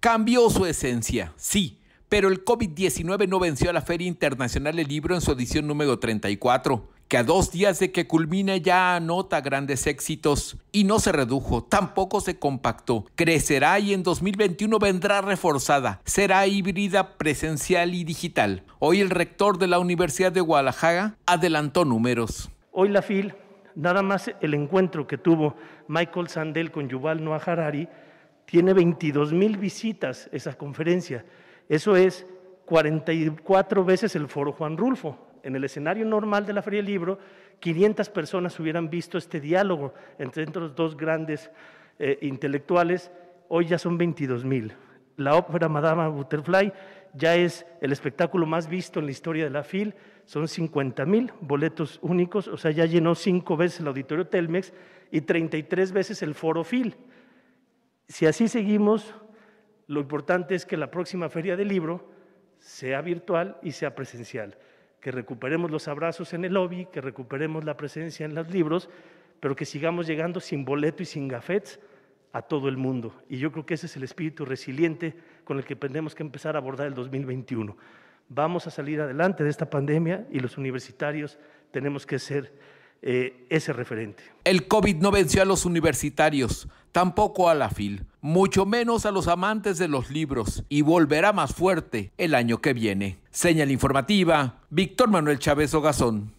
Cambió su esencia, sí, pero el COVID-19 no venció a la Feria Internacional del Libro en su edición número 34, que a dos días de que culmine ya anota grandes éxitos y no se redujo, tampoco se compactó. Crecerá y en 2021 vendrá reforzada, será híbrida presencial y digital. Hoy el rector de la Universidad de Guadalajara adelantó números. Hoy la FIL, nada más el encuentro que tuvo Michael Sandel con Yuval Noah Harari, tiene 22 mil visitas esa conferencia. Eso es 44 veces el foro Juan Rulfo. En el escenario normal de la Feria del Libro, 500 personas hubieran visto este diálogo entre los dos grandes eh, intelectuales. Hoy ya son 22 mil. La ópera Madame Butterfly ya es el espectáculo más visto en la historia de la FIL. Son 50 mil boletos únicos, o sea, ya llenó cinco veces el auditorio Telmex y 33 veces el foro FIL. Si así seguimos, lo importante es que la próxima feria del libro sea virtual y sea presencial, que recuperemos los abrazos en el lobby, que recuperemos la presencia en los libros, pero que sigamos llegando sin boleto y sin gafetes a todo el mundo. Y yo creo que ese es el espíritu resiliente con el que tenemos que empezar a abordar el 2021. Vamos a salir adelante de esta pandemia y los universitarios tenemos que ser eh, ese referente. El COVID no venció a los universitarios, tampoco a la FIL, mucho menos a los amantes de los libros, y volverá más fuerte el año que viene. Señal informativa, Víctor Manuel Chávez Ogazón.